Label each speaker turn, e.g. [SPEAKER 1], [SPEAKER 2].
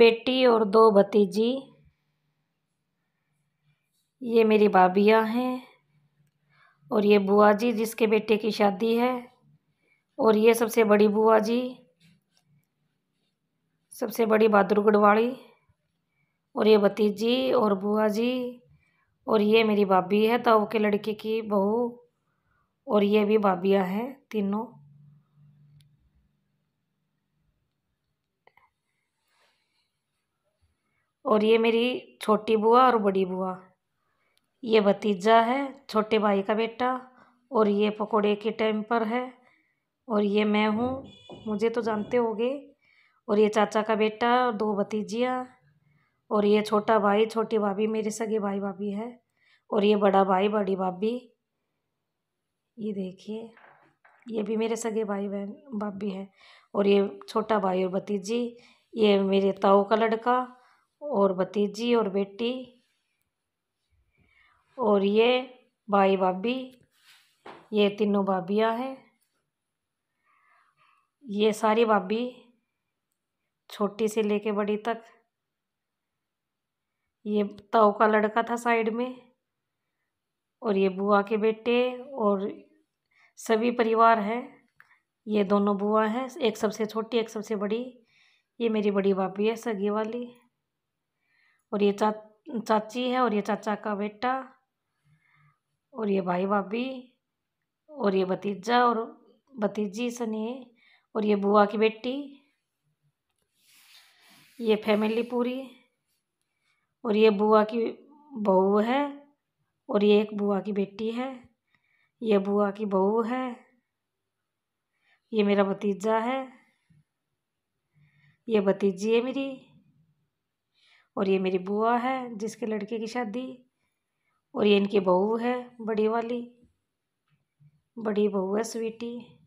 [SPEAKER 1] बेटी और दो भतीजी ये मेरी भाभियाँ हैं और ये बुआ जी जिसके बेटे की शादी है और ये सबसे बड़ी बुआ जी सबसे बड़ी बहादुरगढ़ वाली और ये भतीजी और बुआ जी और ये मेरी भाभी है ताऊ के लड़के की बहू और ये भी भाभियाँ हैं तीनों और ये मेरी छोटी बुआ और बड़ी बुआ ये भतीजा है छोटे भाई का बेटा और ये पकोड़े के टाइम पर है और ये मैं हूँ मुझे तो जानते होगे और ये चाचा का बेटा और दो भतीजियाँ और ये छोटा भाई छोटी भाभी मेरे सगे भाई भाभी है और ये बड़ा भाई बड़ी भाभी ये देखिए ये भी मेरे सगे भाई बहन भाभी है और ये छोटा भाई और भतीजी ये मेरे ताऊ का लड़का और भतीजी और बेटी और ये भाई भाभी ये तीनों भाभियाँ हैं ये सारी भाभी छोटी से लेके बड़ी तक ये ताऊ का लड़का था साइड में और ये बुआ के बेटे और सभी परिवार हैं ये दोनों बुआ हैं एक सबसे छोटी एक सबसे बड़ी ये मेरी बड़ी भाभी है सगी वाली और ये चा चाची है और ये चाचा का बेटा और ये भाई भाभी और ये भतीजा और भतीजी सनी और ये बुआ की बेटी ये फैमिली पूरी और ये बुआ की बहू है और ये एक बुआ की बेटी है ये बुआ की बहू है ये मेरा भतीजा है ये भतीजी है मेरी और ये मेरी बुआ है जिसके लड़के की शादी और ये इनकी बहू है बड़ी वाली बड़ी बहू है स्वीटी